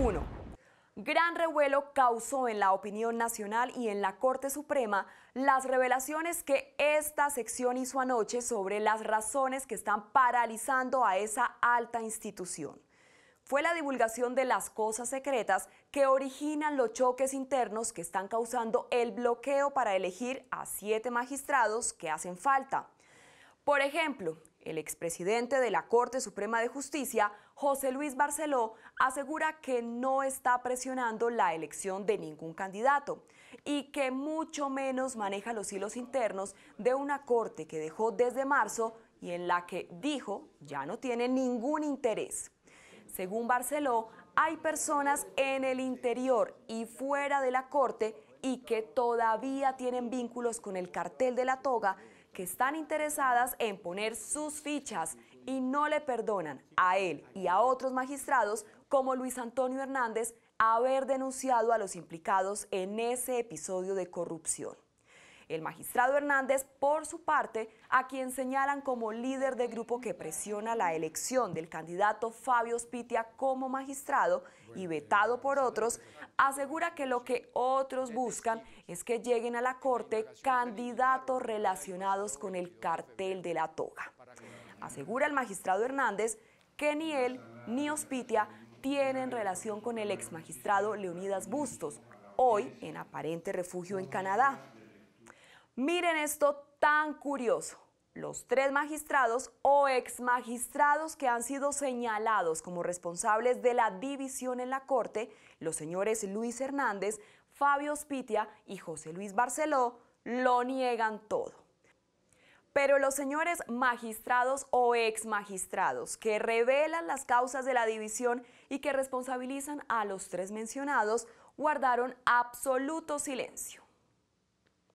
1. Gran revuelo causó en la opinión nacional y en la Corte Suprema las revelaciones que esta sección hizo anoche sobre las razones que están paralizando a esa alta institución. Fue la divulgación de las cosas secretas que originan los choques internos que están causando el bloqueo para elegir a siete magistrados que hacen falta. Por ejemplo, el expresidente de la Corte Suprema de Justicia, José Luis Barceló, asegura que no está presionando la elección de ningún candidato y que mucho menos maneja los hilos internos de una Corte que dejó desde marzo y en la que dijo ya no tiene ningún interés. Según Barceló, hay personas en el interior y fuera de la Corte y que todavía tienen vínculos con el cartel de la toga que están interesadas en poner sus fichas y no le perdonan a él y a otros magistrados como Luis Antonio Hernández haber denunciado a los implicados en ese episodio de corrupción. El magistrado Hernández, por su parte, a quien señalan como líder de grupo que presiona la elección del candidato Fabio Spitia como magistrado y vetado por otros, asegura que lo que otros buscan es que lleguen a la Corte candidatos relacionados con el cartel de la toga. Asegura el magistrado Hernández que ni él ni Ospitia tienen relación con el ex magistrado Leonidas Bustos, hoy en aparente refugio en Canadá. Miren esto tan curioso. Los tres magistrados o ex magistrados que han sido señalados como responsables de la división en la Corte, los señores Luis Hernández, Fabio Spitia y José Luis Barceló, lo niegan todo. Pero los señores magistrados o ex magistrados que revelan las causas de la división y que responsabilizan a los tres mencionados guardaron absoluto silencio.